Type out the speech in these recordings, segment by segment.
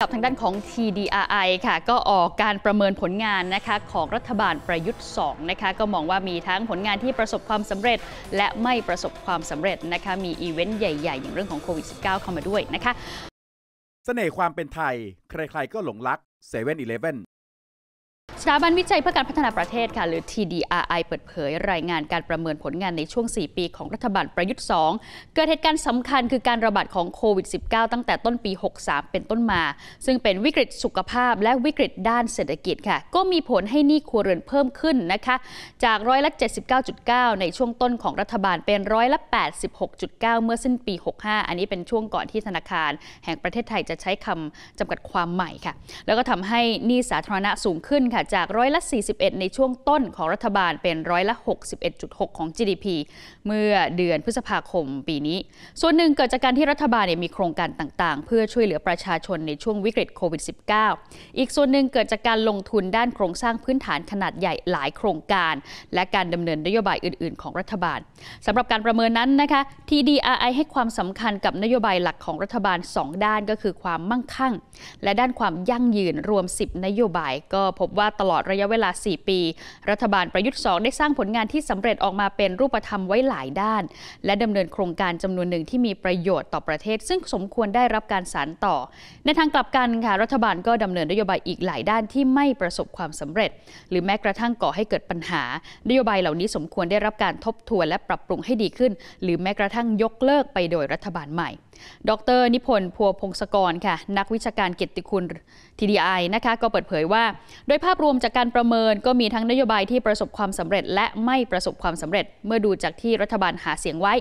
กับทางด้านของ TDRI ค่ะ ก็ออกการประเมินผลงานนะคะของรัฐบาลประยุทธ์ 2 นะคะ ก็มองว่ามีทั้งผลงานที่ประสบความสำเร็จ และไม่ประสบความสำเร็จนะคะ มีอีเวนต์ใหญ่ ๆ อย่างเรื่องของโควิด -19 เข้ามาด้วยนะคะ เสน่ห์ความเป็นไทย ใคร ๆ ก็หลงรัก7 e เ e ่ e อีเเลฟว่นสถาบันวิจัยเพื่อการพัฒนาประเทศค่ะหรือ TDRI เปิดเผยรายงานการประเมินผลงานในช่วง 4 ปีของรัฐบาลประยุทธ์ 2 เกิดเหตุการณ์สำคัญคือการระบาดของโควิด -19 ตั้งแต่ต้นปี 63 เป็นต้นมา ซึ่งเป็นวิกฤตสุขภาพและวิกฤตด้านเศรษฐกิจค่ะก็มีผลให้นี่ครัวเรือนเพิ่มขึ้นนะคะจากร้อยละ79.9 ในช่วงต้นของรัฐบาลเป็นร้อยละ86.9เมื่อสิ้นปี 65 อันนี้เป็นช่วงก่อนที่ธนาคาร แห่งประเทศไทยจะใช้คำจำกัดความใหม่ค่ะ แล้วก็ทำให้นี่สาธารณะสูงขึ้นค่ะค่ะจากร้อยละ 41 ในช่วงต้นของรัฐบาลเป็นร้อยละ 61.6 ของ GDP เมื่อเดือนพฤษภาคมปีนี้ ส่วนหนึ่งเกิดจากการที่รัฐบาลมีโครงการต่าง ๆ เพื่อช่วยเหลือประชาชนในช่วงวิกฤตโควิด -19 อีกส่วนหนึ่งเกิดจากการลงทุนด้านโครงสร้างพื้นฐานขนาดใหญ่หลายโครงการ และการดำเนินนโยบายอื่น ๆของรัฐบาล สำหรับการประเมินนั้นนะคะ TDRI ให้ความสำคัญกับนโยบายหลักของรัฐบาล 2 ด้านก็คือความมั่งคั่ง และด้านความยั่งยืนรวม10นโยบายก็พบว่าว่าตลอดระยะเวลา 4 ปี รัฐบาลประยุทธ์2ได้สร้างผลงานที่สำเร็จออกมาเป็นรูปธรรมไว้หลายด้าน และดำเนินโครงการจำนวนหนึ่งที่มีประโยชน์ต่อประเทศ ซึ่งสมควรได้รับการสานต่อ ในทางกลับกันค่ะรัฐบาลก็ดำเนินนโยบายอีกหลายด้านที่ไม่ประสบความสำเร็จ หรือแม้กระทั่งก่อให้เกิดปัญหานโยบายเหล่านี้สมควรได้รับการทบทวนและปรับปรุงให้ดีขึ้น หรือแม้กระทั่งยกเลิกไปโดยรัฐบาลใหม่ ดรนิพนธ์พัวพงศกรค่ะ นักวิชาการเกียรติคุณ TDI นะคะก็เปิดเผยว่าโดยภาพพรวมจากการประเมินก็มีทั้งนโยบายที่ประสบความสำเร็จและไม่ประสบความสำเร็จเมื่อดูจากที่รัฐบาลหาเสียงไว้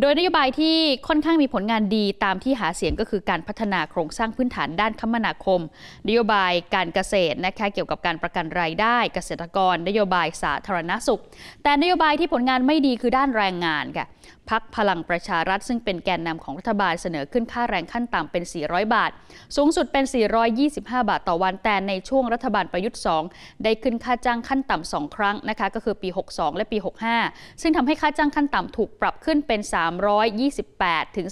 โดยนโยบายที่ค่อนข้างมีผลงานดีตามที่หาเสียงก็คือการพัฒนาโครงสร้างพื้นฐาน ด้านคมนาคมนโยบายการเกษตรนะคะเกี่ยวกับการประกันรายได้เกษตรกรนโยบายสาธารณสุข แต่นโยบายที่ผลงานไม่ดีคือด้านแรงงานค่ะพักพลังประชารัฐ ซึ่งเป็นแกนนำของรัฐบาลเสนอขึ้นค่าแรงขั้นต่ำเป็น 400 บาท สูงสุดเป็น 425 บาทต่อวัน แต่ในช่วงรัฐบาลประยุทธ์2 2 2ได้ขึ้นค่าจ้างขั้นต่ำสองครั้งนะคะก็คือปี 62 และปี65 ซึ่งทำให้ค่าจ้างขั้นต่ำถูกปรับขึ้นเป็น 328 ถึง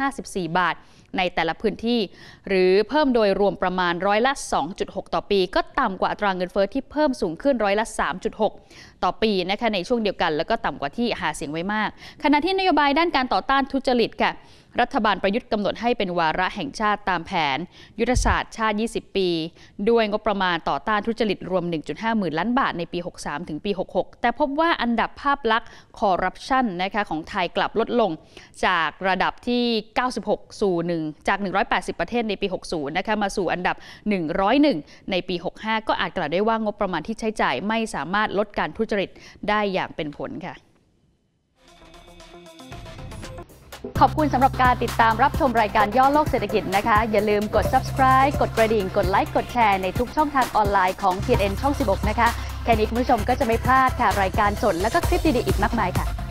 354 บาทในแต่ละพื้นที่ หรือเพิ่มโดยรวมประมาณร้อยละ 2.6 ต่อปีก็ต่ำกว่าตราเงินเฟอ้อที่เพิ่มสูงขึ้นร้อยละ 3.6 ต่อปีนะคะในช่วงเดียวกันแล้วก็ต่ำกว่าที่หาเสียงไว้มาก ขณะที่นโยบายด้านการต่อต้านทุจริตค่ะรัฐบาลประยุทธ์กำหนดให้เป็นวาระแห่งชาติตามแผนยุทธศาสตร์ชาติ 20 ปี ด้วยงบประมาณต่อต้านทุจริตรวม 1.5 หมื่นล้านบาทในปี 63 ถึงปี 66 แต่พบว่าอันดับภาพลักษณ์คอร์รัปชันนะคะของไทยกลับลดลง จากระดับที่ 96 สู่ 1 จาก 180 ประเทศในปี 60 นะคะมาสู่อันดับ 101 ในปี 65 ก็อาจกล่าวได้ว่างบประมาณที่ใช้จ่ายไม่สามารถลดการทุจริตได้อย่างเป็นผลค่ะขอบคุณสำหรับการติดตามรับชมรายการย่อโลกเศรษฐกิจนะคะ อย่าลืมกด subscribe กดกระดิ่ง กดไลค์ กดแชร์ในทุกช่องทางออนไลน์ของ TNN ช่อง 16 นะคะ แค่นี้คุณผู้ชมก็จะไม่พลาดค่ะ รายการสดและก็คลิปดีๆอีกมากมายค่ะ